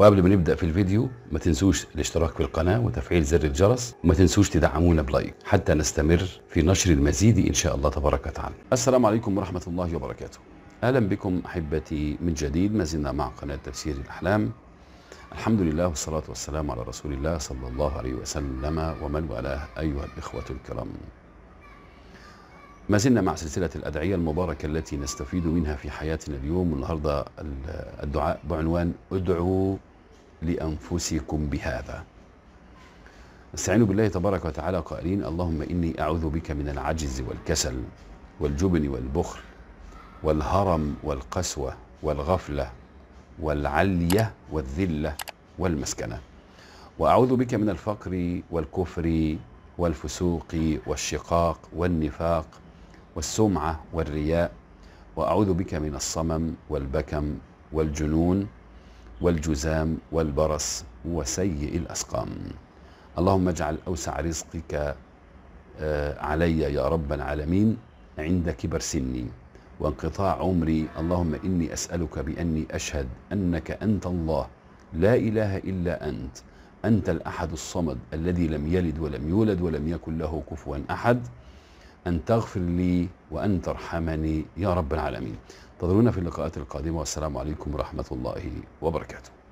وقبل ما نبدا في الفيديو ما تنسوش الاشتراك في القناه وتفعيل زر الجرس وما تنسوش تدعمونا بلايك حتى نستمر في نشر المزيد ان شاء الله تبارك وتعالى السلام عليكم ورحمه الله وبركاته اهلا بكم احبتي من جديد ما زلنا مع قناه تفسير الاحلام الحمد لله والصلاه والسلام على رسول الله صلى الله عليه وسلم ومن والاه ايها الاخوه الكرام ما زلنا مع سلسلة الأدعية المباركة التي نستفيد منها في حياتنا اليوم والنهاردة الدعاء بعنوان ادعوا لأنفسكم بهذا استعينوا بالله تبارك وتعالى قائلين اللهم إني أعوذ بك من العجز والكسل والجبن والبخل والهرم والقسوة والغفلة والعلية والذلة والمسكنة وأعوذ بك من الفقر والكفر والفسوق والشقاق والنفاق والسمعة والرياء وأعوذ بك من الصمم والبكم والجنون والجزام والبرص وسيء الأسقام اللهم اجعل أوسع رزقك آه، علي يا رب العالمين عند كبر سني وانقطاع عمري اللهم إني أسألك بأني أشهد أنك أنت الله لا إله إلا أنت أنت الأحد الصمد الذي لم يلد ولم يولد ولم يكن له كفوا أحد أن تغفر لي وأن ترحمني يا رب العالمين انتظرونا في اللقاءات القادمة والسلام عليكم ورحمة الله وبركاته